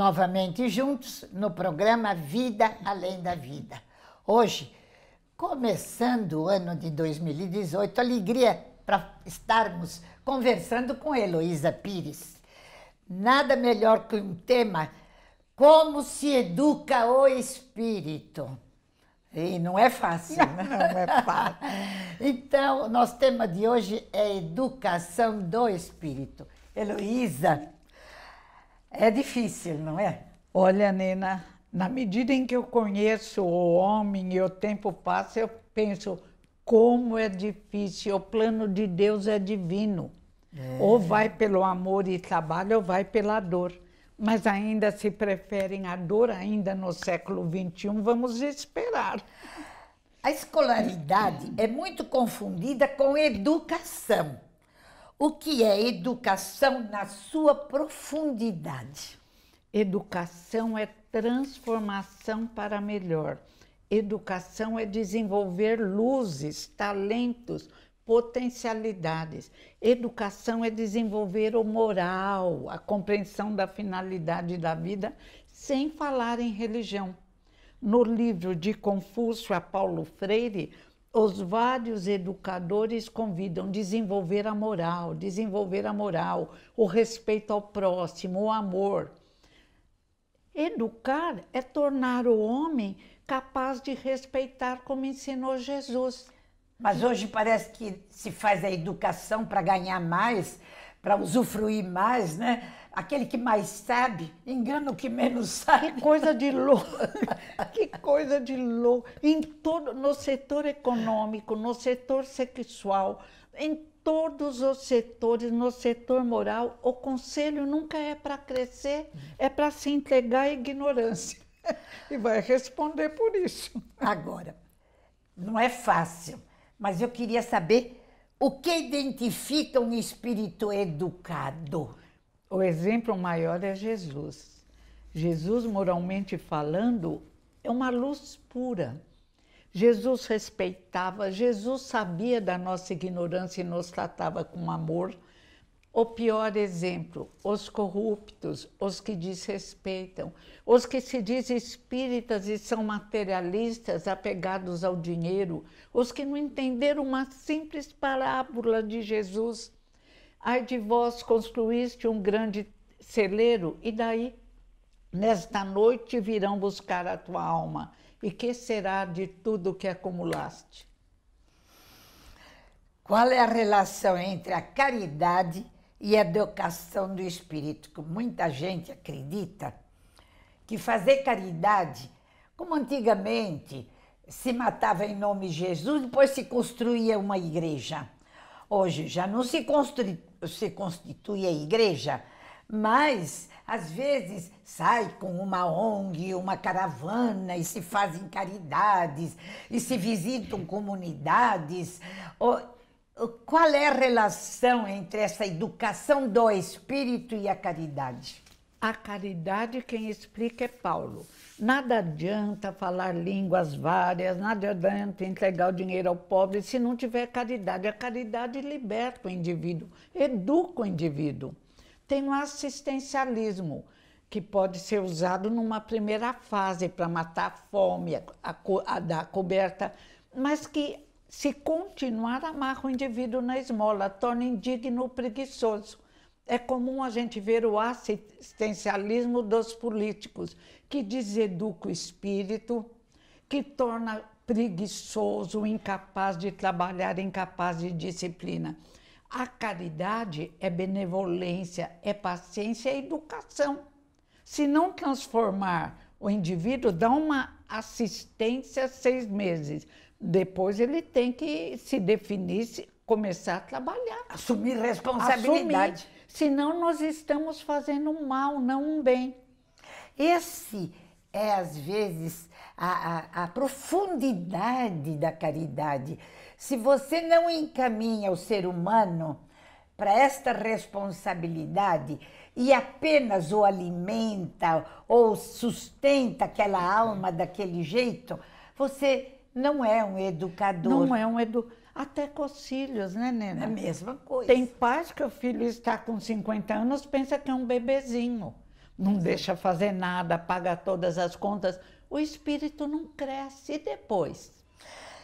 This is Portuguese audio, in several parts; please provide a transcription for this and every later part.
novamente juntos no programa Vida Além da Vida. Hoje, começando o ano de 2018, alegria para estarmos conversando com Heloísa Pires. Nada melhor que um tema como se educa o espírito. E não é fácil, né? Não é fácil. então, nosso tema de hoje é educação do espírito. Heloísa, é difícil, não é? Olha, Nena, na medida em que eu conheço o homem e o tempo passa, eu penso como é difícil. O plano de Deus é divino. É. Ou vai pelo amor e trabalho, ou vai pela dor. Mas ainda se preferem a dor, ainda no século XXI, vamos esperar. A escolaridade é muito confundida com educação o que é educação na sua profundidade? Educação é transformação para melhor. Educação é desenvolver luzes, talentos, potencialidades. Educação é desenvolver o moral, a compreensão da finalidade da vida, sem falar em religião. No livro de Confúcio a Paulo Freire, os vários educadores convidam desenvolver a moral, desenvolver a moral, o respeito ao próximo, o amor. Educar é tornar o homem capaz de respeitar como ensinou Jesus. Mas hoje parece que se faz a educação para ganhar mais, para usufruir mais, né? aquele que mais sabe engana o que menos sabe. Que coisa de louco! que coisa de louco! Em todo, no setor econômico, no setor sexual, em todos os setores, no setor moral, o conselho nunca é para crescer, é para se entregar à ignorância. E vai responder por isso. Agora, não é fácil, mas eu queria saber o que identifica um espírito educado. O exemplo maior é Jesus. Jesus, moralmente falando, é uma luz pura. Jesus respeitava, Jesus sabia da nossa ignorância e nos tratava com amor. O pior exemplo, os corruptos, os que desrespeitam, os que se dizem espíritas e são materialistas, apegados ao dinheiro, os que não entenderam uma simples parábola de Jesus Ai de vós construíste um grande celeiro, e daí? Nesta noite virão buscar a tua alma, e que será de tudo que acumulaste? Qual é a relação entre a caridade e a educação do espírito? Que muita gente acredita que fazer caridade, como antigamente se matava em nome de Jesus, depois se construía uma igreja. Hoje já não se construi se constitui a igreja, mas às vezes sai com uma ONG, uma caravana e se fazem caridades e se visitam comunidades. Qual é a relação entre essa educação do espírito e a caridade? A caridade, quem explica é Paulo. Nada adianta falar línguas várias, nada adianta entregar o dinheiro ao pobre se não tiver caridade. A caridade liberta o indivíduo, educa o indivíduo. Tem o assistencialismo, que pode ser usado numa primeira fase para matar a fome, a, a, a dar coberta, mas que, se continuar, amarra o indivíduo na esmola, torna indigno o preguiçoso. É comum a gente ver o assistencialismo dos políticos, que deseduca o espírito, que torna preguiçoso, incapaz de trabalhar, incapaz de disciplina. A caridade é benevolência, é paciência, é educação. Se não transformar o indivíduo, dá uma assistência seis meses. Depois ele tem que se definir começar a trabalhar. Assumir responsabilidade. Assumir, senão nós estamos fazendo um mal, não um bem. Esse é, às vezes, a, a, a profundidade da caridade. Se você não encaminha o ser humano para esta responsabilidade e apenas o alimenta ou sustenta aquela alma daquele jeito, você não é um educador. Não é um educador. Até com os filhos, né, Nena? É a mesma coisa. Tem pais que o filho está com 50 anos, pensa que é um bebezinho. Não é. deixa fazer nada, paga todas as contas. O espírito não cresce. depois?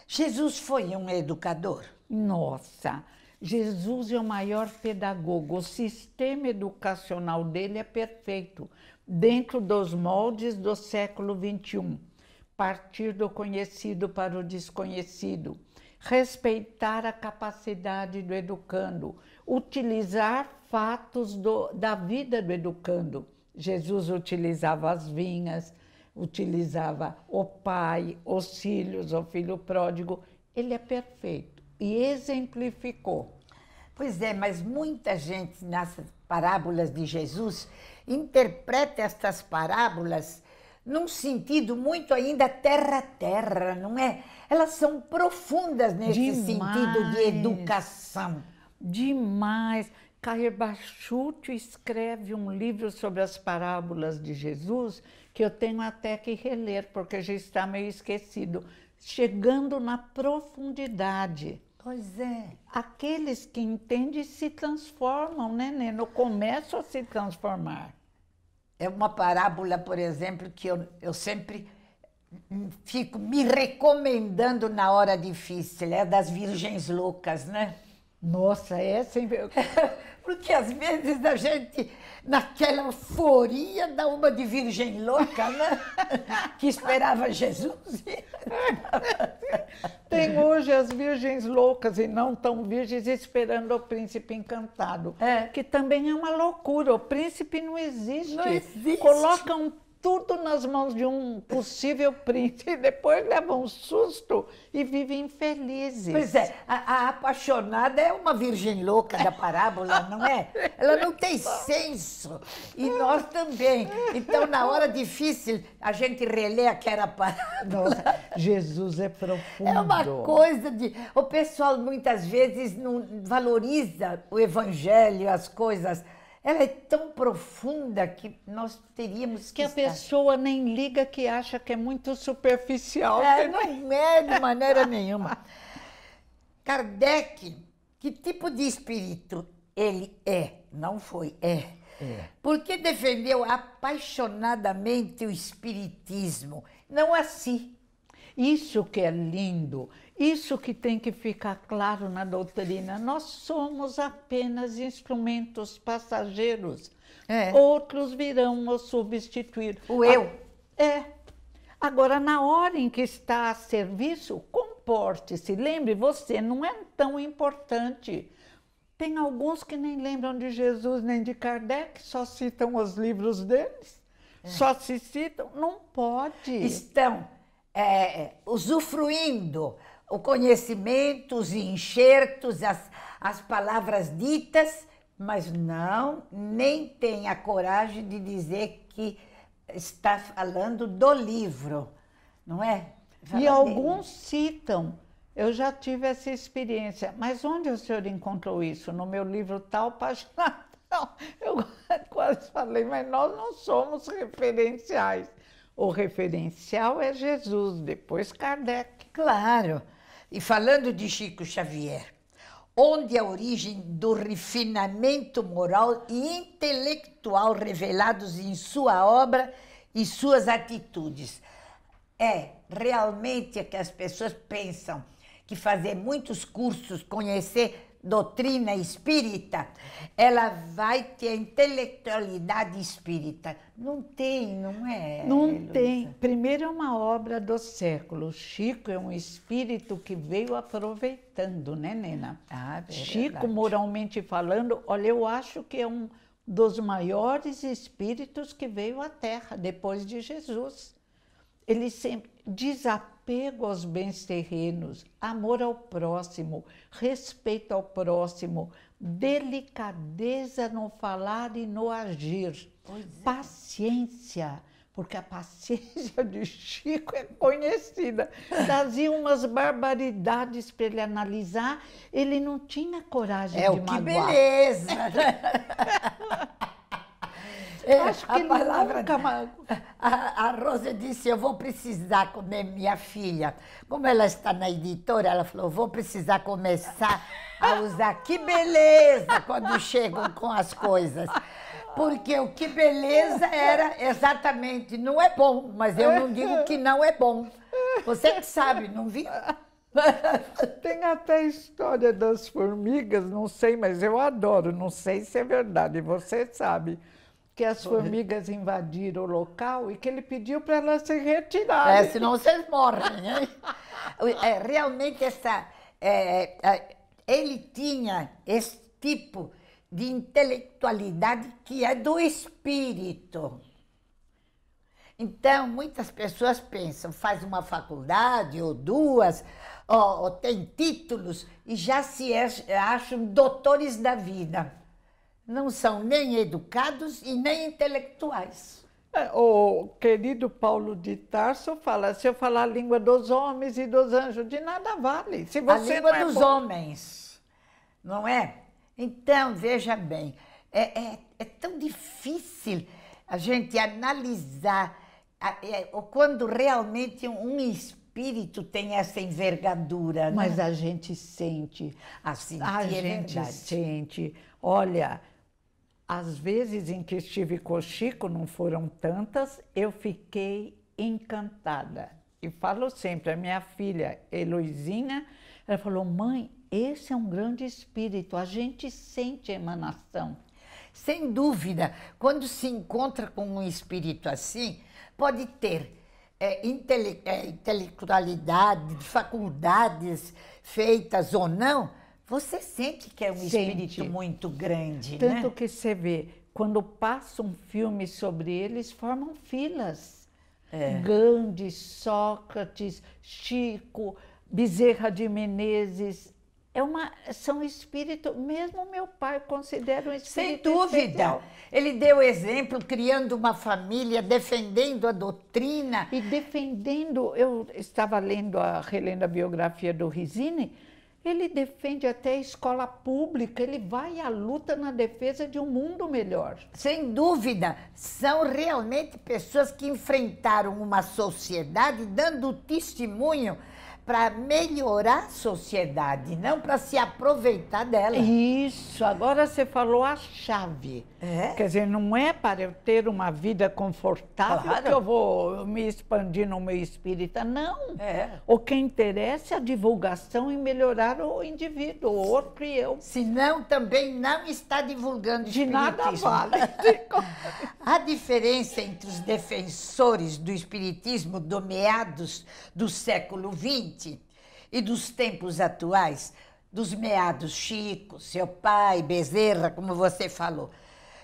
Jesus foi um educador? Nossa! Jesus é o maior pedagogo. O sistema educacional dele é perfeito, dentro dos moldes do século XXI. Partir do conhecido para o desconhecido, respeitar a capacidade do educando, utilizar fatos do, da vida do educando. Jesus utilizava as vinhas, utilizava o pai, os filhos, o filho pródigo. Ele é perfeito e exemplificou. Pois é, mas muita gente nas parábolas de Jesus interpreta estas parábolas num sentido muito ainda terra-terra, não é? Elas são profundas nesse Demais. sentido de educação. Demais. Cair escreve um livro sobre as parábolas de Jesus que eu tenho até que reler, porque já está meio esquecido. Chegando na profundidade. Pois é. Aqueles que entendem se transformam, né, Neno? Começam a se transformar. É uma parábola, por exemplo, que eu, eu sempre hum, fico me recomendando na hora difícil, é das virgens loucas, né? Nossa, é sempre. Porque às vezes a gente, naquela euforia, da uma de virgem louca, né? que esperava Jesus. Tem hoje as virgens loucas e não tão virgens esperando o príncipe encantado. É. Que também é uma loucura. O príncipe não existe. Não existe. Coloca um tudo nas mãos de um possível príncipe, depois levam um susto e vivem infelizes. Pois é, a, a, apaixonada é uma virgem louca da parábola, não é? Ela não tem senso, e nós também. Então, na hora difícil, a gente relê aquela parábola. Jesus é profundo. É uma coisa de... O pessoal, muitas vezes, não valoriza o evangelho, as coisas ela é tão profunda que nós teríamos que. Que a estar... pessoa nem liga que acha que é muito superficial. É, não é de maneira nenhuma. Kardec, que tipo de espírito ele é, não foi, é. É. Porque defendeu apaixonadamente o espiritismo, não assim, isso que é lindo, isso que tem que ficar claro na doutrina. Nós somos apenas instrumentos passageiros. É. Outros virão nos substituir. O eu. É. Agora, na hora em que está a serviço, comporte-se. Lembre, você não é tão importante. Tem alguns que nem lembram de Jesus nem de Kardec, só citam os livros deles, é. só se citam. Não pode. Estão é, é, usufruindo o conhecimento, os enxertos, as, as palavras ditas, mas não nem tem a coragem de dizer que está falando do livro, não é? Fala e alguns citam. Eu já tive essa experiência, mas onde o senhor encontrou isso? No meu livro tal, página tal. Eu quase falei, mas nós não somos referenciais. O referencial é Jesus, depois Kardec. Claro. E falando de Chico Xavier, onde a origem do refinamento moral e intelectual revelados em sua obra e suas atitudes. É realmente é que as pessoas pensam que fazer muitos cursos, conhecer doutrina espírita, ela vai ter a intelectualidade espírita. Não tem, não é? Não tem. Primeiro é uma obra do século. Chico é um espírito que veio aproveitando, né, Nena? Ah, é verdade. Chico, moralmente falando, olha, eu acho que é um dos maiores espíritos que veio à Terra depois de Jesus. Ele sempre desapareceu apego aos bens terrenos, amor ao próximo, respeito ao próximo, delicadeza no falar e no agir, é. paciência. Porque a paciência de Chico é conhecida. Trazia umas barbaridades para ele analisar, ele não tinha coragem é, de magoar. É, que beleza! Né? É, Acho que a palavra nunca... a, a Rosa disse, eu vou precisar comer minha filha. Como ela está na editora, ela falou, vou precisar começar a usar. Que beleza quando chegam com as coisas. Porque o que beleza era exatamente, não é bom, mas eu não digo que não é bom. Você que sabe, não vi. Tem até a história das formigas, não sei, mas eu adoro, não sei se é verdade, você sabe que as formigas invadiram o local e que ele pediu para elas se retirarem. É, senão vocês morrem. Hein? é, realmente, essa, é, é, é, ele tinha esse tipo de intelectualidade que é do espírito. Então, muitas pessoas pensam, faz uma faculdade ou duas, ou, ou tem títulos e já se acham doutores da vida não são nem educados e nem intelectuais. É, o querido Paulo de Tarso fala: se eu falar a língua dos homens e dos anjos, de nada vale. Se você a língua é dos bom... homens, não é? Então, veja bem, é, é, é tão difícil a gente analisar é, quando realmente um espírito tem essa envergadura. Né? Mas né? a gente sente. A, sentir, é a gente sente. Olha, as vezes em que estive com o Chico, não foram tantas, eu fiquei encantada. E falo sempre, a minha filha Heloisinha, ela falou: mãe, esse é um grande espírito, a gente sente a emanação. Sem dúvida, quando se encontra com um espírito assim, pode ter é, intele é, intelectualidade, faculdades feitas ou não você sente que é um sente. espírito muito grande, né? Tanto né? que você vê, quando passa um filme sobre eles, formam filas. É. Gandhi, Sócrates, Chico, Bezerra de Menezes, é uma, são espíritos, mesmo meu pai considera um espírito. Sem dúvida. Ele deu exemplo criando uma família, defendendo a doutrina. E defendendo, eu estava lendo, a, relendo a biografia do Risini, ele defende até a escola pública, ele vai à luta na defesa de um mundo melhor. Sem dúvida, são realmente pessoas que enfrentaram uma sociedade dando testemunho para melhorar a sociedade, não para se aproveitar dela. Isso, agora você falou a chave. É? Quer dizer, não é para eu ter uma vida confortável claro. que eu vou me expandir no meio espírita, não. É. O que interessa é a divulgação e melhorar o indivíduo, o outro e eu. Senão também não está divulgando De nada vale. a diferença entre os defensores do espiritismo do meados do século XX e dos tempos atuais, dos meados Chico, seu pai, Bezerra, como você falou.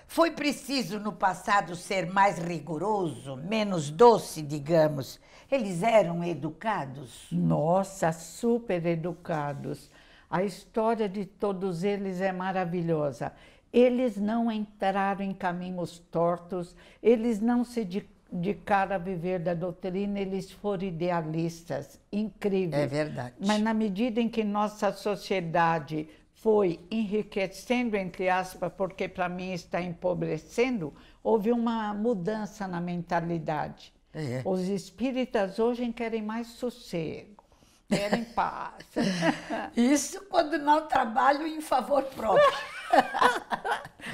Foi preciso no passado ser mais rigoroso, menos doce, digamos. Eles eram educados? Nossa, super educados. A história de todos eles é maravilhosa. Eles não entraram em caminhos tortos, eles não se de cara a viver da doutrina, eles foram idealistas, incríveis. É verdade. Mas na medida em que nossa sociedade foi enriquecendo, entre aspas, porque para mim está empobrecendo, houve uma mudança na mentalidade. É. é. Os espíritas hoje querem mais sossego, querem paz. Isso quando não trabalham em favor próprio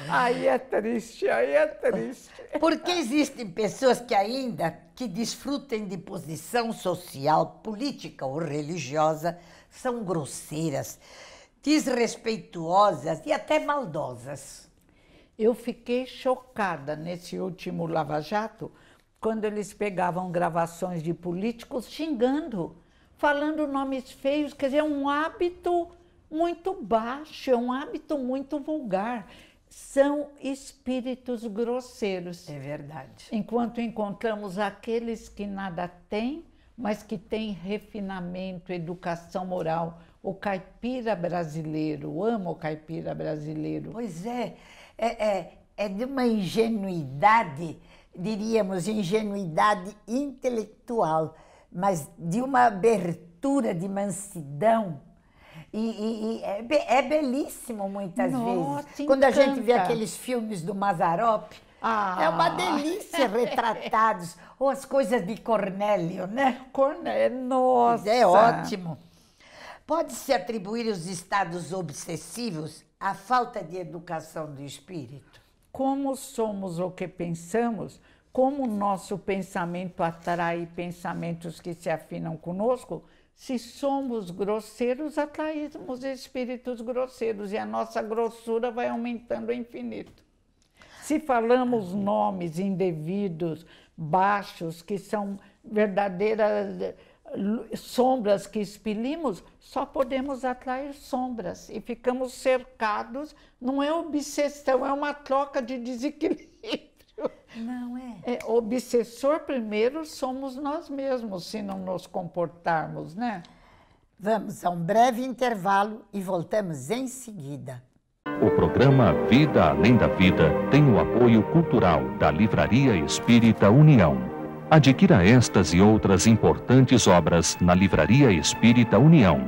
aí é triste, aí é triste. Porque existem pessoas que ainda que desfrutem de posição social, política ou religiosa, são grosseiras, desrespeituosas e até maldosas. Eu fiquei chocada nesse último Lava Jato quando eles pegavam gravações de políticos xingando, falando nomes feios, quer dizer, é um hábito muito baixo, é um hábito muito vulgar. São espíritos grosseiros. É verdade. Enquanto encontramos aqueles que nada têm, mas que têm refinamento, educação moral. O caipira brasileiro, amo o caipira brasileiro. Pois é, é, é, é de uma ingenuidade, diríamos, ingenuidade intelectual, mas de uma abertura de mansidão e, e, e é, é, belíssimo muitas Nossa, vezes. Quando a gente vê aqueles filmes do Mazarop, ah. é uma ah. delícia retratados. Ou as coisas de Cornélio, né? Cornélio, nossa! É ótimo. Pode-se atribuir os estados obsessivos à falta de educação do espírito? Como somos o que pensamos, como o nosso pensamento atrai pensamentos que se afinam conosco, se somos grosseiros, atraímos espíritos grosseiros e a nossa grossura vai aumentando ao infinito. Se falamos nomes indevidos, baixos, que são verdadeiras eh, sombras que expelimos, só podemos atrair sombras e ficamos cercados. Não é obsessão, é uma troca de desequilíbrio. Não é. é. Obsessor primeiro somos nós mesmos, se não nos comportarmos, né? Vamos a um breve intervalo e voltamos em seguida. O programa Vida Além da Vida tem o apoio cultural da Livraria Espírita União. Adquira estas e outras importantes obras na Livraria Espírita União.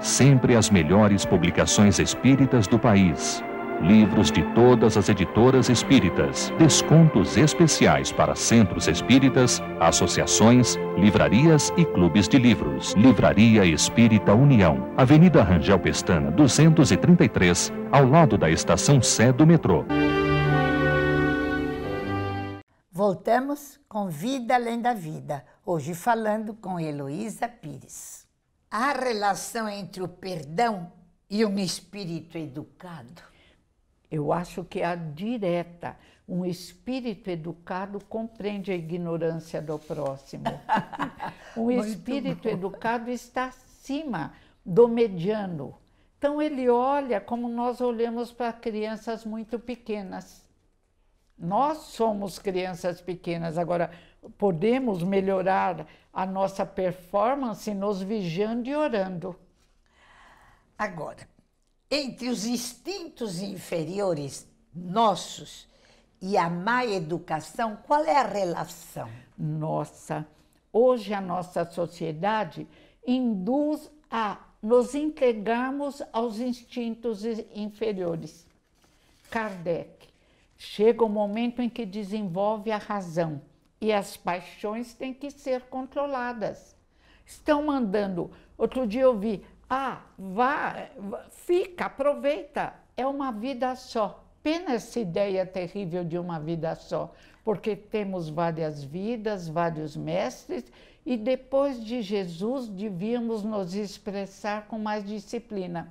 Sempre as melhores publicações espíritas do país livros de todas as editoras espíritas, descontos especiais para centros espíritas, associações, livrarias e clubes de livros. Livraria Espírita União, Avenida Rangel Pestana, 233, ao lado da estação Sé do metrô. Voltamos com Vida Além da Vida, hoje falando com Heloísa Pires. A relação entre o perdão e um espírito educado eu acho que é a direta, um espírito educado compreende a ignorância do próximo. um espírito educado está acima do mediano. Então ele olha como nós olhamos para crianças muito pequenas. Nós somos crianças pequenas, agora podemos melhorar a nossa performance nos vigiando e orando. Agora, entre os instintos inferiores nossos e a má educação, qual é a relação? Nossa, hoje a nossa sociedade induz a nos entregarmos aos instintos inferiores. Kardec. Chega o momento em que desenvolve a razão e as paixões têm que ser controladas. Estão mandando. Outro dia eu vi ah, vá, fica, aproveita. É uma vida só. Pena essa ideia terrível de uma vida só, porque temos várias vidas, vários mestres, e depois de Jesus devíamos nos expressar com mais disciplina.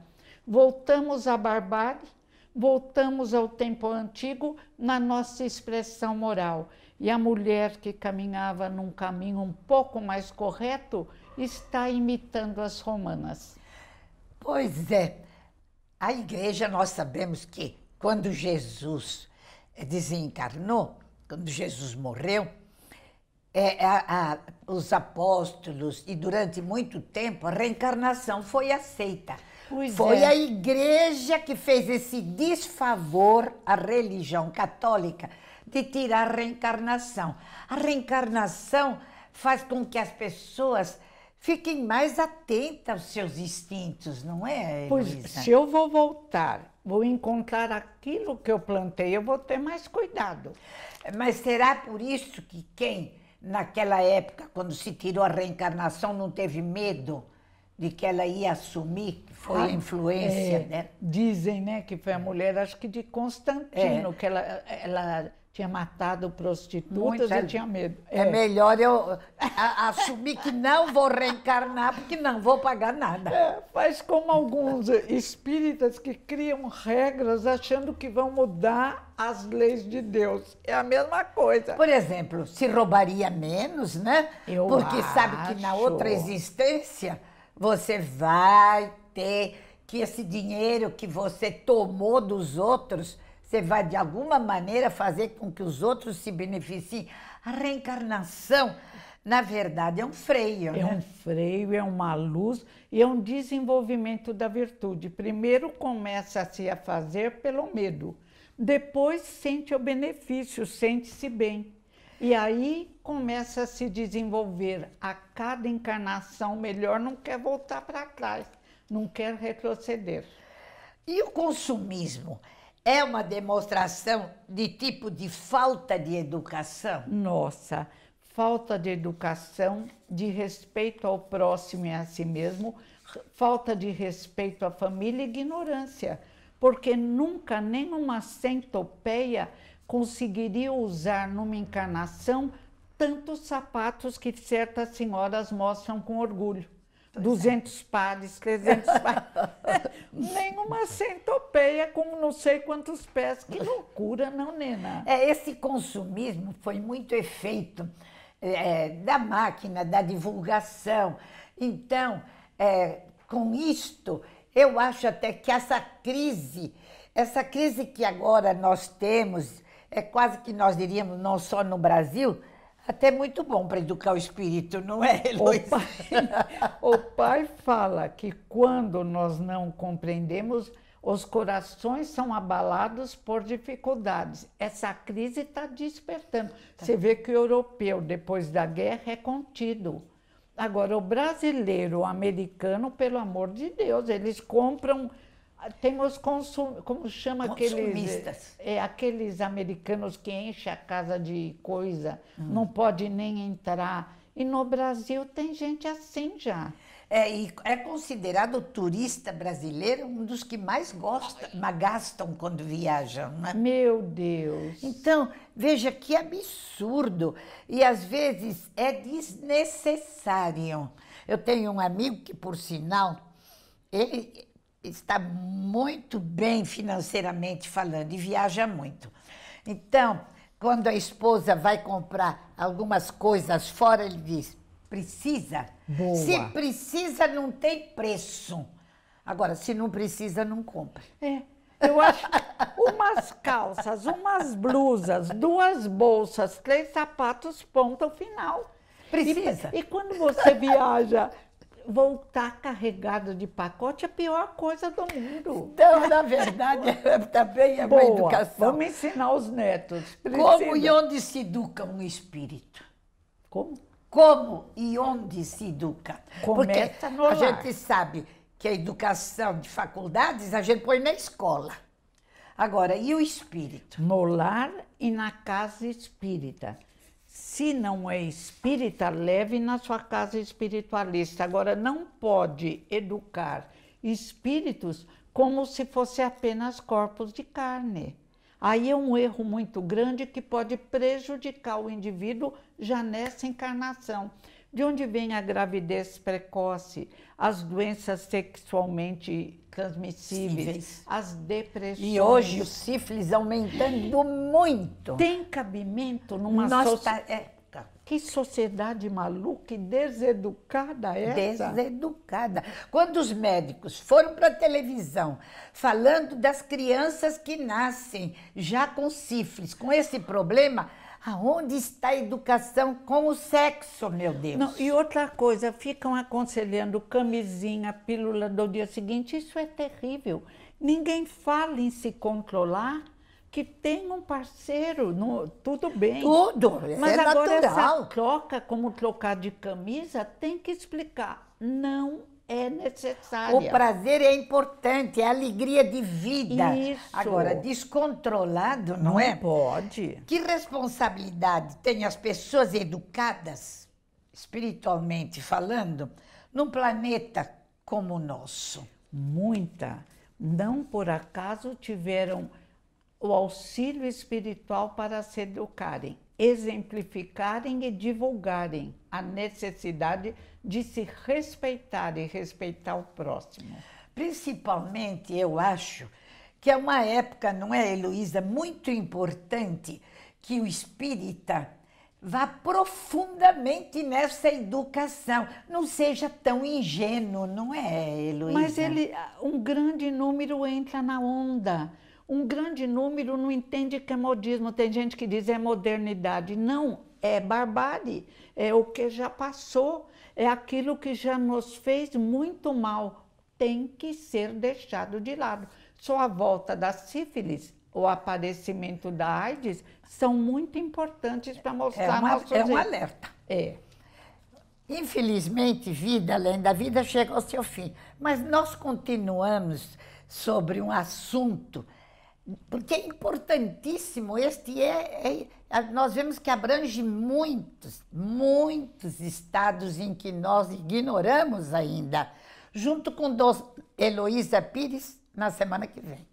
Voltamos à barbárie, voltamos ao tempo antigo na nossa expressão moral. E a mulher que caminhava num caminho um pouco mais correto está imitando as romanas. Pois é. A igreja, nós sabemos que quando Jesus desencarnou, quando Jesus morreu, é, a, a, os apóstolos e durante muito tempo a reencarnação foi aceita. Pois foi é. a igreja que fez esse desfavor à religião católica de tirar a reencarnação. A reencarnação faz com que as pessoas fiquem mais atenta aos seus instintos, não é? Heloísa? Pois, se eu vou voltar, vou encontrar aquilo que eu plantei, eu vou ter mais cuidado. Mas será por isso que quem, naquela época, quando se tirou a reencarnação, não teve medo? de que ela ia assumir, que foi a influência é, Dizem, né, que foi a é. mulher, acho que de Constantino, é. que ela, ela tinha matado prostitutas Muito, e tinha medo. É, é melhor eu, assumir que não vou reencarnar porque não vou pagar nada. É, faz como alguns espíritas que criam regras achando que vão mudar as leis de Deus. É a mesma coisa. Por exemplo, se roubaria menos, né? Eu porque acho. sabe que na outra existência você vai ter que esse dinheiro que você tomou dos outros, você vai de alguma maneira fazer com que os outros se beneficiem. A reencarnação na verdade, é um freio. É né? um freio, é uma luz e é um desenvolvimento da virtude. Primeiro começa-se a fazer pelo medo, depois sente o benefício, sente-se bem. E aí começa a se desenvolver. A cada encarnação melhor não quer voltar para trás, não quer retroceder. E o consumismo é uma demonstração de tipo de falta de educação? Nossa, falta de educação, de respeito ao próximo e a si mesmo, falta de respeito à família e ignorância, porque nunca nenhuma centopeia conseguiria usar numa encarnação tantos sapatos que certas senhoras mostram com orgulho. 200 é. pares, 300 pares. Nenhuma centopeia com não sei quantos pés. Que loucura, não, Nena? É, esse consumismo foi muito efeito é, da máquina, da divulgação. Então, é, com isto, eu acho até que essa crise, essa crise que agora nós temos, é quase que nós diríamos não só no Brasil, até muito bom para educar o espírito, não é, Luiz? O o pai fala que quando nós não compreendemos, os corações são abalados por dificuldades. Essa crise está despertando. Tá. Você vê que o europeu, depois da guerra, é contido. Agora, o brasileiro, o americano, pelo amor de Deus, eles compram. Ah, tem os consum, como chama aqueles, eh, é, aqueles americanos que enchem a casa de coisa, hum. não pode nem entrar. E no Brasil tem gente assim já. É, e é considerado o turista brasileiro um dos que mais gosta, gastam quando viajam, né? Meu Deus! Então, veja que absurdo! E às vezes é desnecessário. Eu tenho um amigo que, por sinal, ele está muito bem financeiramente falando e viaja muito. Então, quando a esposa vai comprar algumas coisas fora, ele diz precisa. Boa. Se precisa, não tem preço. Agora, se não precisa, não compra. É. Eu acho umas calças, umas blusas, duas bolsas, três sapatos, ponto final. Precisa. E, e quando você viaja, voltar carregado de pacote é a pior coisa do mundo. Então, na verdade, é também é Boa, uma educação. Vamos ensinar os netos. Precisa. Como e onde se educa um espírito? Como? como e onde se educa. Começa Porque a gente sabe que a educação de faculdades a gente põe na escola. Agora, e o espírito? No lar e na casa espírita. Se não é espírita, leve na sua casa espiritualista. Agora, não pode educar espíritos como se fosse apenas corpos de carne. Aí é um erro muito grande que pode prejudicar o indivíduo já nessa encarnação. De onde vem a gravidez precoce, as doenças sexualmente transmissíveis, as depressões. E hoje o sífilis aumentando muito. Tem cabimento numa sociedade. Tá, é, que sociedade maluca e deseducada é essa? Deseducada. Quando os médicos foram para a televisão falando das crianças que nascem já com sífilis, com esse problema, aonde está a educação com o sexo, meu Deus? Não, e outra coisa, ficam aconselhando camisinha, pílula do dia seguinte, isso é terrível. Ninguém fala em se controlar que tem um parceiro, no, tudo bem. Tudo, é Mas é agora natural. essa troca, como trocar de camisa, tem que explicar. Não é necessário. O prazer é importante, é alegria de vida. Isso. Agora, descontrolado, não, não é? Pode. Que responsabilidade tem as pessoas educadas, espiritualmente falando, num planeta como o nosso? Muita. Não por acaso tiveram o auxílio espiritual para se educarem, exemplificarem e divulgarem a necessidade de se respeitar e respeitar o próximo. Principalmente, eu acho que é uma época, não é, Heloísa, muito importante que o espírita vá profundamente nessa educação, não seja tão ingênuo, não é, Heloísa? Mas ele, um grande número entra na onda um grande número não entende que é modismo. Tem gente que diz é modernidade. Não, é barbárie, é o que já passou, é aquilo que já nos fez muito mal. Tem que ser deixado de lado. Só a volta da sífilis o aparecimento da AIDS são muito importantes para mostrar é uma, nosso É um alerta. É. Infelizmente, vida além da vida chega ao seu fim, mas nós continuamos sobre um assunto porque é importantíssimo. Este é, é, é, nós vemos que abrange muitos, muitos estados em que nós ignoramos ainda. Junto com Heloísa Pires na semana que vem.